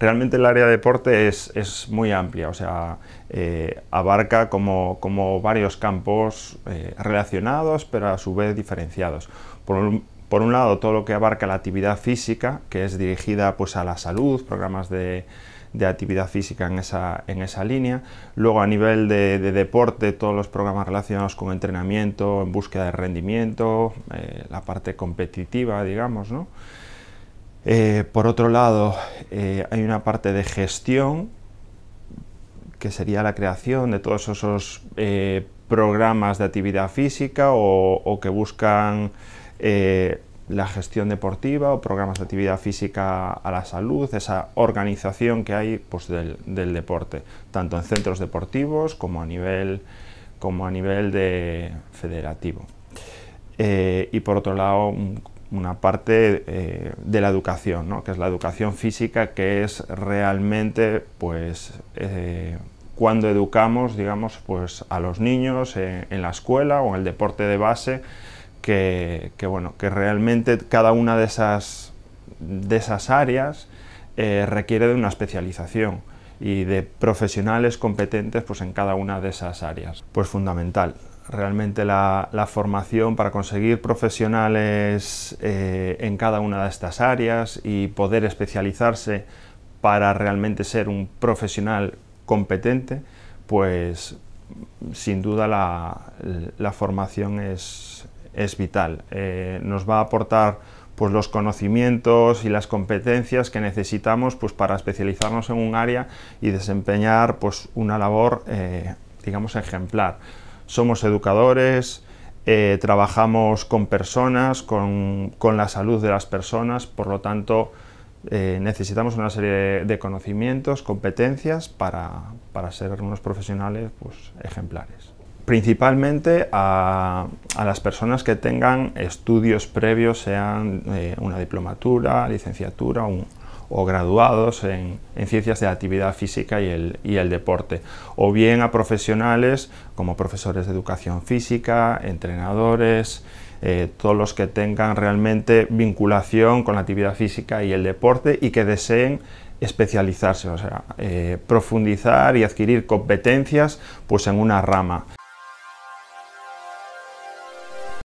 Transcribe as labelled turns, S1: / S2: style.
S1: Realmente el área de deporte es, muy amplia, o sea, eh, abarca como, varios campos eh, relacionados, pero a su vez diferenciados. Por por un lado, todo lo que abarca la actividad física, que es dirigida pues, a la salud, programas de, de actividad física en esa, en esa, línea. Luego a nivel de, deporte, todos los programas relacionados con entrenamiento, en búsqueda de rendimiento, eh, la parte competitiva, digamos. ¿no? Eh, por otro lado, eh, hay una parte de gestión, que sería la creación de todos esos programas de actividad física o, que buscan la gestión deportiva o programas de actividad física a la salud, esa organización que hay pues, del, deporte, tanto en centros deportivos como a nivel, como a nivel de federativo. Eh, y por otro lado, una parte eh, de la educación, ¿no? que es la educación física, que es realmente pues, eh, cuando educamos digamos, pues, a los niños en la escuela o en el deporte de base, que, bueno, que realmente cada una de esas, de esas áreas eh, requiere de una especialización y de profesionales competentes pues, en cada una de esas áreas. Pues fundamental. Realmente la, la formación para conseguir profesionales eh, en cada una de estas áreas y poder especializarse para realmente ser un profesional competente, pues sin duda la, la formación es, es vital. Eh, nos va a aportar pues, los conocimientos y las competencias que necesitamos pues, para especializarnos en un área y desempeñar pues, una labor, eh, digamos, ejemplar. Somos educadores, eh, trabajamos con personas, con, la salud de las personas, por lo tanto necesitamos una serie de conocimientos, competencias para, ser unos profesionales pues, ejemplares principalmente a, las personas que tengan estudios previos, sean eh, una diplomatura, licenciatura o graduados en, ciencias de la actividad física y el, deporte, o bien a profesionales como profesores de educación física, entrenadores, eh, todos los que tengan realmente vinculación con la actividad física y el deporte y que deseen especializarse, o sea, eh, profundizar y adquirir competencias pues en una rama.